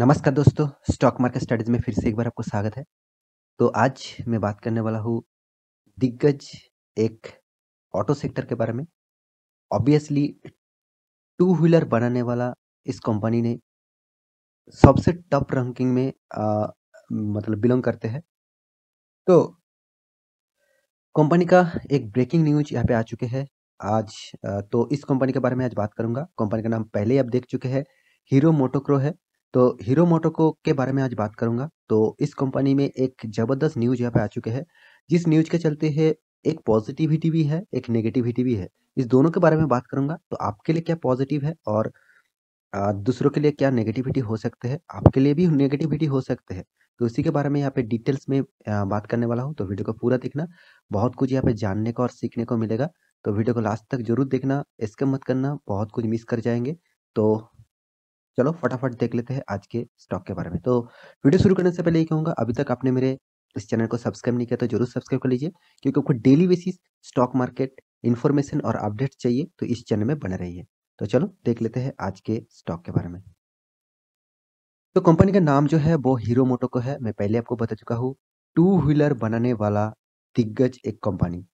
नमस्कार दोस्तों stock market studies में फिर से एक बार आपको स्वागत है तो आज मैं बात करने वाला हूँ दिग्गज एक ऑटो सेक्टर के बारे में ऑब्वियसली टू व्हीलर बनाने वाला इस कंपनी ने सबसे टॉप रैंकिंग में आ, मतलब बिलोंग करते हैं तो कंपनी का एक ब्रेकिंग न्यूज यहाँ पे आ चुके हैं आज तो इस कंपनी के बारे में आज बात करूंगा कंपनी का नाम पहले ही आप देख चुके हैं हीरो मोटोक्रो है तो हीरो मोटोको के बारे में आज बात करूंगा तो इस कंपनी में एक ज़बरदस्त न्यूज़ यहाँ पे आ चुके हैं जिस न्यूज़ के चलते है एक पॉजिटिविटी भी है एक नेगेटिविटी भी है इस दोनों के बारे में बात करूंगा तो आपके लिए क्या पॉजिटिव है और दूसरों के लिए क्या नेगेटिविटी हो सकते हैं आपके लिए भी नेगेटिविटी हो सकते हैं तो इसी के बारे में यहाँ पे डिटेल्स में बात करने वाला हूँ तो वीडियो को पूरा देखना बहुत कुछ यहाँ पे जानने को और सीखने को मिलेगा तो वीडियो को लास्ट तक जरूर देखना इसके मत करना बहुत कुछ मिस कर जाएंगे तो चलो फटाफट देख लेते हैं आज के स्टॉक के बारे में तो वीडियो शुरू करने से पहले ये कहूँगा अभी तक आपने मेरे इस चैनल को सब्सक्राइब नहीं किया तो जरूर सब्सक्राइब कर लीजिए क्योंकि आपको daily basis stock market information और अपडेट चाहिए तो इस चैनल में बने रहिए तो चलो देख लेते हैं आज के स्टॉक के बारे में तो कंपनी का नाम जो है वो हीरो मोटो को है मैं पहले आपको बता चुका हूँ टू व्हीलर बनाने वाला दिग्गज एक कंपनी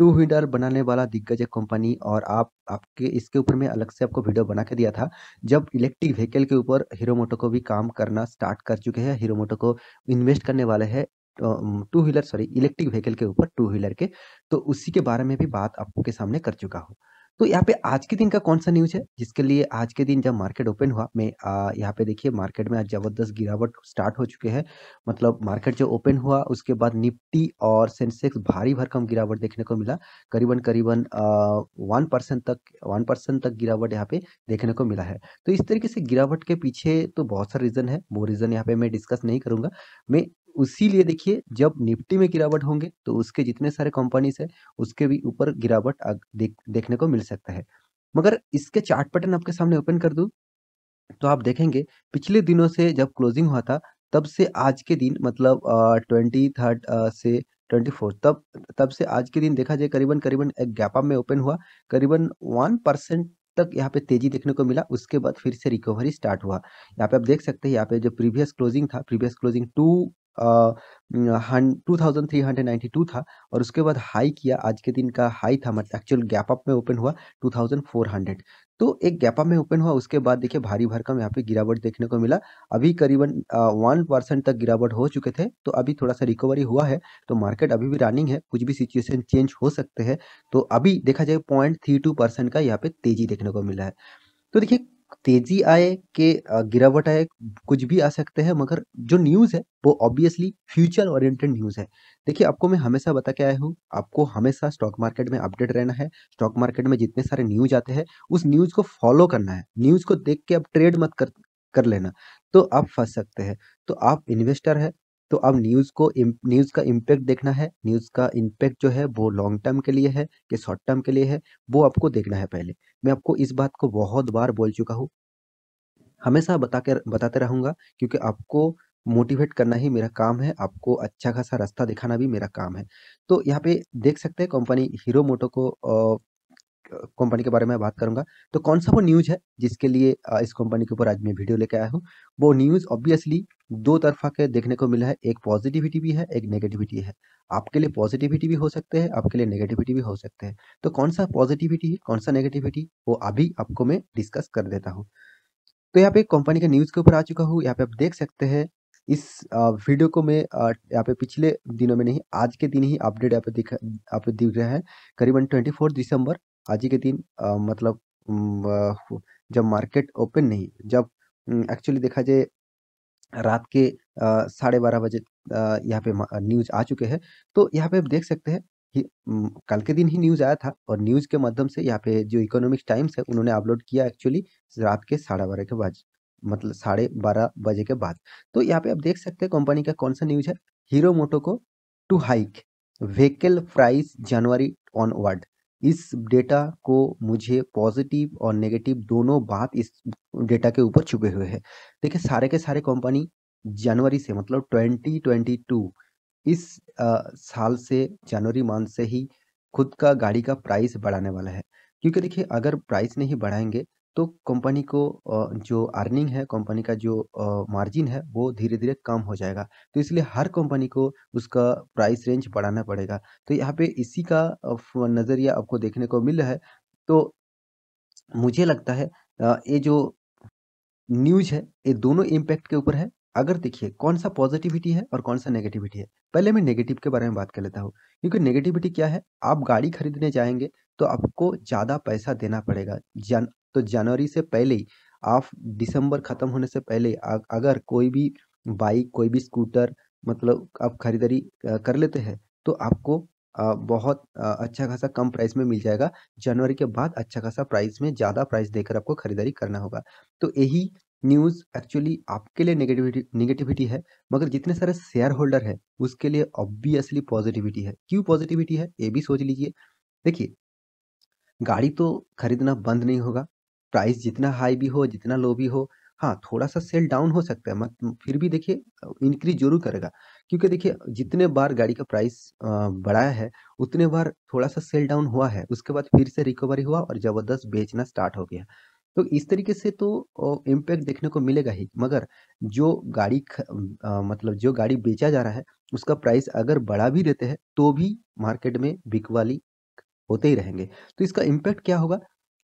टू व्हीलर बनाने वाला दिग्गज एक कंपनी और आप आपके इसके ऊपर मैं अलग से आपको वीडियो बना के दिया था जब इलेक्ट्रिक व्हीकल के ऊपर हीरो मोटो को भी काम करना स्टार्ट कर चुके हैं हीरो मोटो को इन्वेस्ट करने वाले हैं two wheeler sorry electric vehicle के ऊपर टू व्हीलर के तो उसी के बारे में भी बात आपके सामने कर चुका हूँ तो यहाँ पे आज के दिन का कौन सा न्यूज है जिसके लिए आज के दिन जब मार्केट ओपन हुआ मैं यहाँ पे देखिए मार्केट में आज जबरदस्त गिरावट स्टार्ट हो चुके हैं मतलब मार्केट जो ओपन हुआ उसके बाद निफ्टी और सेंसेक्स भारी भरकम गिरावट देखने को मिला करीबन करीबन वन परसेंट तक वन परसेंट तक गिरावट यहाँ पे देखने को मिला है तो इस तरीके से गिरावट के पीछे तो बहुत सारे रीजन है वो रीजन यहाँ पे मैं डिस्कस नहीं करूंगा मैं उसी लिए देखिए जब निफ्टी में गिरावट होंगे तो उसके जितने सारे कंपनीज है उसके भी ऊपर गिरावट देख, देखने को मिल सकता है मगर इसके चार्ट पैटर्न आपके सामने ओपन कर दू तो आप देखेंगे पिछले दिनों से जब क्लोजिंग हुआ था तब से आज के दिन मतलब ट्वेंटी थर्ड से ट्वेंटी फोर तब तब से आज के दिन देखा जाए करीबन करीबन एक गैपअप में ओपन हुआ करीबन वन परसेंट तक यहाँ पे तेजी देखने को मिला उसके बाद फिर से रिकवरी स्टार्ट हुआ यहाँ पे आप देख सकते हैं यहाँ पे जो प्रीवियस क्लोजिंग था प्रीवियस क्लोजिंग टू 2392 था और उसके बाद हाई किया आज के दिन का हाई था मतलब एक्चुअल गैप अप में ओपन हुआ 2400 तो एक गैप अप में ओपन हुआ उसके बाद देखिए भारी भरकम यहाँ पे गिरावट देखने को मिला अभी करीबन वन परसेंट तक गिरावट हो चुके थे तो अभी थोड़ा सा रिकवरी हुआ है तो मार्केट अभी भी रनिंग है कुछ भी सिचुएशन चेंज हो सकते हैं तो अभी देखा जाए पॉइंट थ्री टू परसेंट का यहाँ पे तेजी देखने को मिला है तो देखिए तेजी आए के गिरावट आए कुछ भी आ सकते हैं मगर जो न्यूज़ है वो ऑब्वियसली फ्यूचर ओरिएंटेड न्यूज़ है देखिए आपको मैं हमेशा बता के आया हूँ आपको हमेशा स्टॉक मार्केट में अपडेट रहना है स्टॉक मार्केट में जितने सारे न्यूज आते हैं उस न्यूज़ को फॉलो करना है न्यूज़ को देख के आप ट्रेड मत कर कर लेना तो आप फंस सकते हैं तो आप इन्वेस्टर है तो अब न्यूज़ को न्यूज़ का इम्पैक्ट देखना है न्यूज़ का इम्पैक्ट जो है वो लॉन्ग टर्म के लिए है कि शॉर्ट टर्म के लिए है वो आपको देखना है पहले मैं आपको इस बात को बहुत बार बोल चुका हूँ हमेशा बता के बताते रहूंगा क्योंकि आपको मोटिवेट करना ही मेरा काम है आपको अच्छा खासा रास्ता दिखाना भी मेरा काम है तो यहाँ पे देख सकते हैं कंपनी हीरो मोटो को कंपनी के बारे में बात करूंगा तो कौन सा वो न्यूज़ है जिसके लिए इस कंपनी के ऊपर आज मैं वीडियो लेके आया हूँ वो न्यूज़ ऑब्वियसली दो तरफा के देखने को मिला है एक पॉजिटिविटी भी है एक नेगेटिविटी है आपके लिए पॉजिटिविटी भी हो सकते हैं आपके लिए नेगेटिविटी भी हो सकते हैं तो कौन सा पॉजिटिविटी है कौन सा नेगेटिविटी वो अभी आपको मैं डिस्कस कर देता हूँ तो यहाँ पे कंपनी के न्यूज़ के ऊपर आ चुका हूँ यहाँ पे आप देख सकते हैं इस वीडियो को मैं यहाँ पे पिछले दिनों में नहीं आज के दिन ही अपडेट यहाँ पे दिख यहाँ पे दिख रहा है करीबन 24 दिसंबर आज ही के दिन मतलब जब मार्केट ओपन नहीं जब एक्चुअली देखा जाए रात के साढ़े बारह बजे यहाँ पे न्यूज़ आ चुके हैं। तो यहाँ पे आप देख सकते हैं कि कल के दिन ही न्यूज़ आया था और न्यूज़ के माध्यम से यहाँ पे जो इकोनॉमिक टाइम्स है उन्होंने अपलोड किया एक्चुअली रात के साढ़े बारह के बाद मतलब साढ़े बारह बजे के बाद। तो यहाँ पे आप देख सकते हैं कंपनी का कौन-सा न्यूज़ है हीरो मोटो को to hike vehicle price January onward. इस डेटा को मुझे पॉजिटिव और नेगेटिव दोनों बात इस डेटा के ऊपर छुपे हुए हैं देखिए सारे के सारे कंपनी जनवरी से मतलब 2022 इस आ, साल से जनवरी मंथ से ही खुद का गाड़ी का प्राइस बढ़ाने वाला है क्योंकि देखिए अगर प्राइस नहीं बढ़ाएंगे तो कंपनी को जो अर्निंग है कंपनी का जो मार्जिन है वो धीरे धीरे कम हो जाएगा तो इसलिए हर कंपनी को उसका प्राइस रेंज बढ़ाना पड़ेगा तो यहाँ पे इसी का नज़रिया आपको देखने को मिल रहा है तो मुझे लगता है ये जो न्यूज है ये दोनों इम्पैक्ट के ऊपर है अगर देखिए कौन सा पॉजिटिविटी है और कौन सा नेगेटिविटी है पहले मैं नेगेटिव के बारे में बात कर लेता हूँ क्योंकि नेगेटिविटी क्या है आप गाड़ी खरीदने जाएंगे तो आपको ज़्यादा पैसा देना पड़ेगा तो जनवरी से पहले ही आप दिसंबर ख़त्म होने से पहले अगर कोई भी बाइक कोई भी स्कूटर मतलब आप खरीदारी कर लेते हैं तो आपको बहुत अच्छा खासा कम प्राइस में मिल जाएगा जनवरी के बाद अच्छा खासा प्राइस में ज़्यादा प्राइस देकर आपको खरीदारी करना होगा तो यही न्यूज़ एक्चुअली आपके लिए नेगेटिविटी नेगेटिविटी है मगर जितने सारे शेयर होल्डर है उसके लिए ऑब्वियसली पॉजिटिविटी है क्यों पॉजिटिविटी है ये भी सोच लीजिए देखिए गाड़ी तो खरीदना बंद नहीं होगा प्राइस जितना हाई भी हो जितना लो भी हो हाँ थोड़ा सा सेल डाउन हो सकता है मत फिर भी देखिए इंक्रीज जरूर करेगा क्योंकि देखिए जितने बार गाड़ी का प्राइस बढ़ाया है उतने बार थोड़ा सा सेल डाउन हुआ है उसके बाद फिर से रिकवरी हुआ और ज़बरदस्त बेचना स्टार्ट हो गया तो इस तरीके से तो इम्पैक्ट देखने को मिलेगा ही मगर जो गाड़ी ख, आ, मतलब जो गाड़ी बेचा जा रहा है उसका प्राइस अगर बढ़ा भी देते हैं तो भी मार्केट में बिकवाली होते ही रहेंगे तो इसका इम्पैक्ट क्या होगा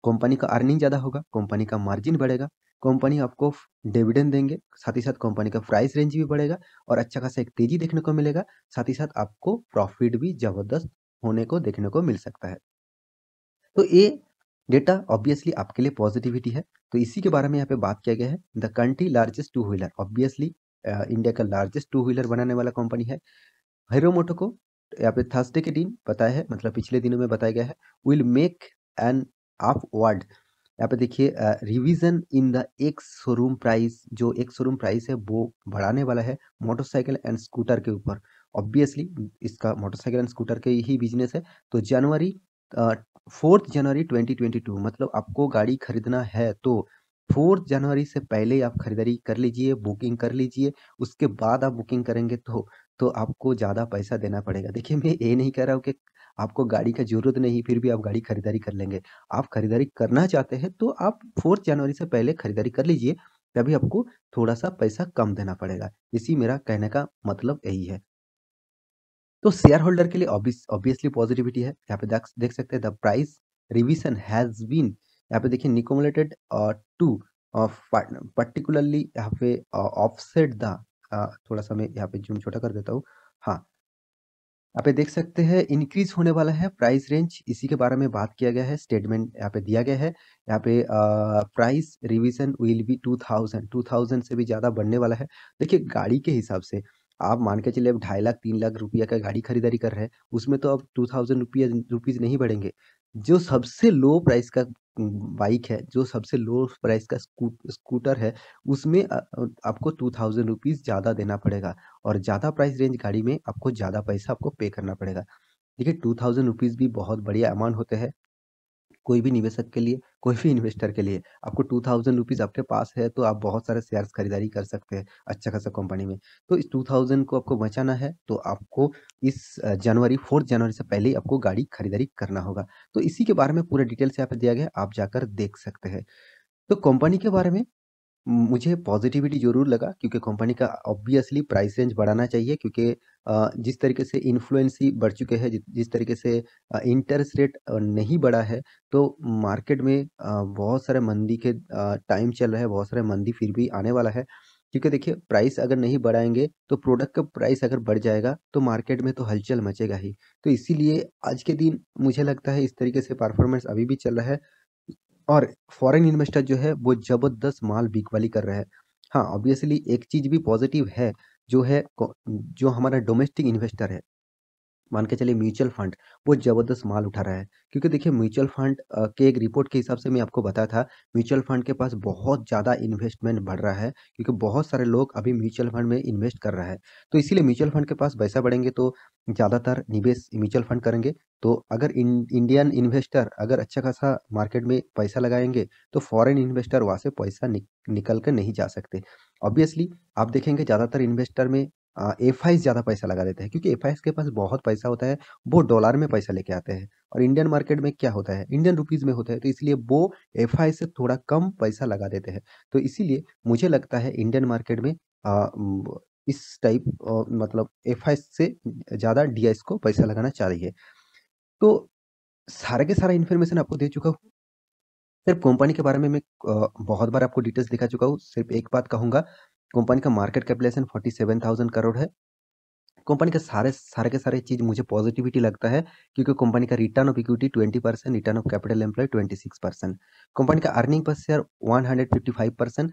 कंपनी का अर्निंग ज़्यादा होगा कंपनी का मार्जिन बढ़ेगा कंपनी आपको डिविडेंड देंगे साथ ही साथ कंपनी का प्राइस रेंज भी बढ़ेगा और अच्छा खासा एक तेज़ी देखने को मिलेगा साथ ही साथ आपको प्रॉफिट भी ज़बरदस्त होने को देखने को मिल सकता है तो ये डेटा ऑब्वियसली आपके लिए पॉजिटिविटी है तो इसी के बारे में यहाँ पे बात किया गया है the country largest two wheeler obviously India का लार्जेस्ट टू व्हीलर बनाने वाला कंपनी है हीरो मोटो को यहाँ पे थर्सडे के दिन बताया है मतलब पिछले दिनों में बताया गया है will make an of upward यहाँ पे देखिए revision in the ex showroom price जो एक शोरूम प्राइस है वो बढ़ाने वाला है मोटरसाइकिल एंड स्कूटर के ऊपर ऑब्वियसली इसका मोटरसाइकिल एंड स्कूटर के ही बिजनेस है तो जनवरी फोर्थ जनवरी 2022 मतलब आपको गाड़ी खरीदना है तो फोर्थ जनवरी से पहले आप खरीदारी कर लीजिए बुकिंग कर लीजिए उसके बाद आप बुकिंग करेंगे तो तो आपको ज़्यादा पैसा देना पड़ेगा देखिए मैं ये नहीं कह रहा हूँ कि आपको गाड़ी का जरूरत नहीं फिर भी आप गाड़ी खरीदारी कर लेंगे आप खरीदारी करना चाहते हैं तो आप फोर्थ जनवरी से पहले खरीदारी कर लीजिए तभी आपको थोड़ा सा पैसा कम देना पड़ेगा इसी मेरा कहने का मतलब यही है तो शेयर होल्डर के लिए ऑब्वियसली पॉजिटिविटी है यहाँ पे देख सकते हैं the price revision has been यहाँ पे देखिए निकोमुलेटेड टू पर्टिकुलरली यहाँ पे ऑफसेट द थोड़ा सा मैं यहाँ पे जूम छोटा कर देता हूँ हाँ यहाँ पे देख सकते हैं इंक्रीज होने वाला है प्राइस रेंज इसी के बारे में बात किया गया है स्टेटमेंट यहाँ पे दिया गया है यहाँ पे प्राइस रिवीजन विल बी 2000 2000 से भी ज़्यादा बढ़ने वाला है देखिए गाड़ी के हिसाब से आप मान के चलिए अब ढाई लाख तीन लाख रुपया का गाड़ी खरीदारी कर रहे हैं उसमें तो अब टू थाउजेंड रुपया रुपीज़ नहीं बढ़ेंगे जो सबसे लो प्राइस का बाइक है जो सबसे लो प्राइस का स्कूटर है उसमें आपको टू थाउजेंड रुपीज़ ज़्यादा देना पड़ेगा और ज़्यादा प्राइस रेंज गाड़ी में आपको ज़्यादा पैसा आपको पे करना पड़ेगा देखिए टू थाउजेंड रुपीज़ भी बहुत बढ़िया अमाउंट होते हैं कोई भी निवेशक के लिए कोई भी इन्वेस्टर के लिए आपको टू थाउजेंड रुपीज़ आपके पास है तो आप बहुत सारे शेयर्स खरीदारी कर सकते हैं अच्छा खासा कंपनी में तो इस टू थाउजेंड को आपको बचाना है तो आपको इस जनवरी फोर्थ जनवरी से पहले ही आपको गाड़ी खरीदारी करना होगा तो इसी के बारे में पूरा डिटेल्स यहाँ पर दिया गया आप जाकर देख सकते हैं तो कंपनी के बारे में मुझे पॉजिटिविटी ज़रूर लगा क्योंकि कंपनी का ऑब्वियसली प्राइस रेंज बढ़ाना चाहिए क्योंकि जिस तरीके से इन्फ्लुएंसी बढ़ चुके हैं जिस तरीके से इंटरेस्ट रेट नहीं बढ़ा है तो मार्केट में बहुत सारे मंदी के टाइम चल रहा है बहुत सारे मंदी फिर भी आने वाला है क्योंकि देखिए प्राइस अगर नहीं बढ़ाएंगे तो प्रोडक्ट का प्राइस अगर बढ़ जाएगा तो मार्केट में तो हलचल मचेगा ही तो इसीलिए आज के दिन मुझे लगता है इस तरीके से परफॉर्मेंस अभी भी चल रहा है और फॉरेन इन्वेस्टर जो है वो ज़बरदस्त माल बिकवाली कर रहा है हाँ ऑब्वियसली एक चीज़ भी पॉजिटिव है जो है जो हमारा डोमेस्टिक इन्वेस्टर है मान के चलिए म्यूचुअल फंड वो ज़बरदस्त माल उठा रहा है क्योंकि देखिए म्यूचुअल फंड के एक रिपोर्ट के हिसाब से मैं आपको बताया था म्यूचुअल फंड के पास बहुत ज़्यादा इन्वेस्टमेंट बढ़ रहा है क्योंकि बहुत सारे लोग अभी म्यूचुअल फंड में इन्वेस्ट कर रहा है तो इसीलिए म्यूचुअल फंड के पास पैसा बढ़ेंगे तो ज़्यादातर निवेश म्यूचुअल फंड करेंगे तो अगर इंडियन इन्वेस्टर अगर अच्छा खासा मार्केट में पैसा लगाएंगे तो फॉरन इन्वेस्टर वहाँ से पैसा निकल कर नहीं जा सकते ऑब्वियसली आप देखेंगे ज़्यादातर इन्वेस्टर में एफ आई ज़्यादा पैसा लगा देते हैं क्योंकि एफ के पास बहुत पैसा होता है वो डॉलर में पैसा लेके आते हैं और इंडियन मार्केट में क्या होता है इंडियन रुपीज़ में होता है तो इसलिए वो एफ से थोड़ा कम पैसा लगा देते हैं तो इसीलिए मुझे लगता है इंडियन मार्केट में आ, इस टाइप मतलब एफ से ज़्यादा डी को पैसा लगाना चाहिए तो सारे के सारा इन्फॉर्मेशन आपको दे चुका हूँ सिर्फ कंपनी के बारे में मैं बहुत बार आपको डिटेल्स दिखा चुका हूँ सिर्फ एक बात कहूँगा कंपनी का market capitalisation forty seven thousand crore है कंपनी का सारे सारे के सारे चीज़ मुझे पॉजिटिविटी लगता है क्योंकि कंपनी का return of equity twenty percent return of capital employ twenty six percent company का earning per share one hundred fifty five percent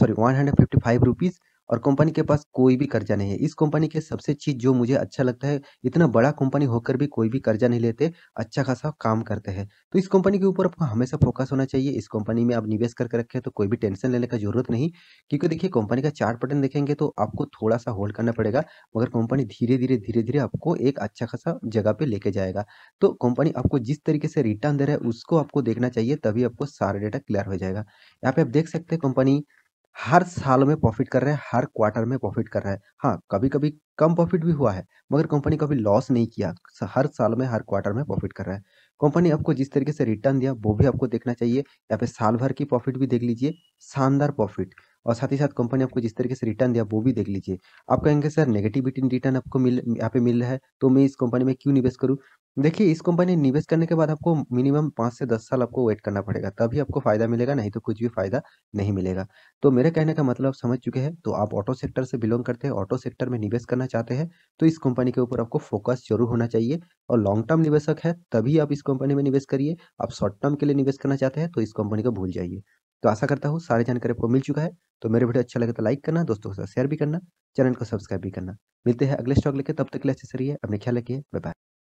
sorry one hundred fifty five rupees और कंपनी के पास कोई भी कर्जा नहीं है इस कंपनी के सबसे चीज़ जो मुझे अच्छा लगता है इतना बड़ा कंपनी होकर भी कोई भी कर्जा नहीं लेते अच्छा खासा काम करते हैं तो इस कंपनी के ऊपर आपको हमेशा फोकस होना चाहिए इस कंपनी में आप निवेश करके रखें तो कोई भी टेंशन लेने का जरूरत नहीं क्योंकि देखिए कंपनी का चार्ट पैटर्न देखेंगे तो आपको थोड़ा सा होल्ड करना पड़ेगा मगर कंपनी धीरे धीरे धीरे धीरे आपको एक अच्छा खासा जगह पर लेके जाएगा तो कंपनी आपको जिस तरीके से रिटर्न दे रहा है उसको आपको देखना चाहिए तभी आपको सारा डेटा क्लियर हो जाएगा यहाँ पे आप देख सकते हैं कंपनी हर साल में प्रॉफिट कर रहे हैं हर क्वार्टर में प्रॉफिट कर रहे हैं हाँ कभी कभी कम प्रॉफिट भी हुआ है मगर कंपनी कभी लॉस नहीं किया हर साल में हर क्वार्टर में प्रॉफिट कर रहा है कंपनी आपको जिस तरीके से रिटर्न दिया वो भी आपको देखना चाहिए या फिर साल भर की प्रॉफिट भी देख लीजिए शानदार प्रॉफिट और साथ ही साथ कंपनी आपको जिस तरीके से रिटर्न दिया वो भी देख लीजिए आप कहेंगे सर नेगेटिविटी रिटर्न आपको मिल यहाँ पे मिल रहा है तो मैं इस कंपनी में क्यों निवेश करूँ देखिए इस कंपनी में निवेश करने के बाद आपको मिनिमम पाँच से दस साल आपको वेट करना पड़ेगा तभी आपको फ़ायदा मिलेगा नहीं तो कुछ भी फ़ायदा नहीं मिलेगा तो मेरे कहने का मतलब आप समझ चुके हैं तो आप ऑटो सेक्टर से बिलोंग करते हैं ऑटो सेक्टर में निवेश करना चाहते हैं तो इस कंपनी के ऊपर आपको फोकस जरूर होना चाहिए और लॉन्ग टर्म निवेशक है तभी आप इस कंपनी में निवेश करिए आप शॉर्ट टर्म के लिए निवेश करना चाहते हैं तो इस कंपनी को भूल जाइए तो आशा करता हूँ सारी जानकारी आपको मिल चुका है तो मेरे वीडियो अच्छा लगे तो लाइक करना दोस्तों के साथ शेयर भी करना चैनल को सब्सक्राइब भी करना मिलते हैं अगले स्टॉक लेके तब तक के लिए अच्छे से रहिए अपने ख्याल रखिए बाय